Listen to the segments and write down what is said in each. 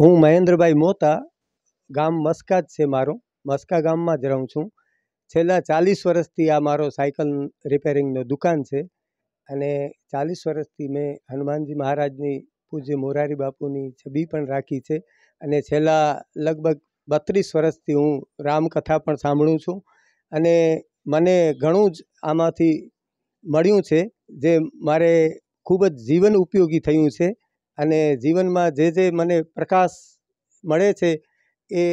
હું મહેન્દ્રભાઈ મોતા ગામ મસ્કા જ છે મારો મસ્કા ગામમાં જ રહું છું છેલ્લા ચાલીસ વર્ષથી આ મારો સાયકલ રિપેરિંગનો દુકાન છે અને ચાલીસ વર્ષથી મેં હનુમાનજી મહારાજની પૂજ્ય મોરારી બાપુની છબી પણ રાખી છે અને છેલ્લા લગભગ બત્રીસ વર્ષથી હું રામકથા પણ સાંભળું છું અને મને ઘણું જ આમાંથી મળ્યું છે જે મારે ખૂબ જ જીવન ઉપયોગી થયું છે અને જીવનમાં જે જે મને પ્રકાશ મળે છે એ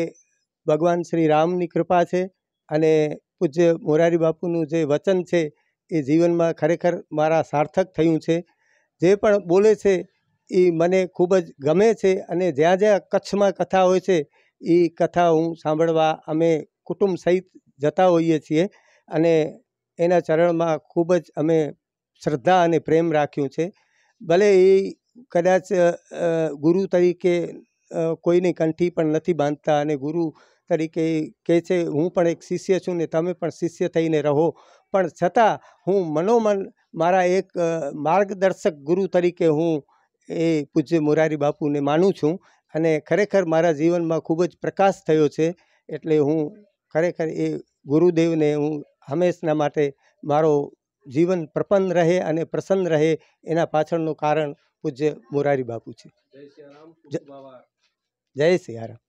ભગવાન શ્રી રામની કૃપા છે અને પૂજ્ય મોરારી બાપુનું જે વચન છે એ જીવનમાં ખરેખર મારા સાર્થક થયું છે જે પણ બોલે છે એ મને ખૂબ જ ગમે છે અને જ્યાં જ્યાં કચ્છમાં કથા હોય છે એ કથા હું સાંભળવા અમે કુટુંબ સહિત જતા હોઈએ છીએ અને એના ચરણમાં ખૂબ જ અમે શ્રદ્ધા અને પ્રેમ રાખ્યું છે ભલે એ કદાચ ગુરુ તરીકે કોઈને કંઠી પણ નથી બાંધતા અને ગુરુ તરીકે કહે છે હું પણ એક શિષ્ય છું ને તમે પણ શિષ્ય થઈને રહો પણ છતાં હું મનોમન મારા એક માર્ગદર્શક ગુરુ તરીકે હું એ પૂજ્ય મોરારી બાપુને માનું છું અને ખરેખર મારા જીવનમાં ખૂબ જ પ્રકાશ થયો છે એટલે હું ખરેખર એ ગુરુદેવને હું હંમેશના માટે મારો જીવન પ્રપન્ન રહે અને પ્રસન્ન રહે એના પાછળનું કારણ પૂજ્ય મોરારી બાપુ છે જય સિયારામ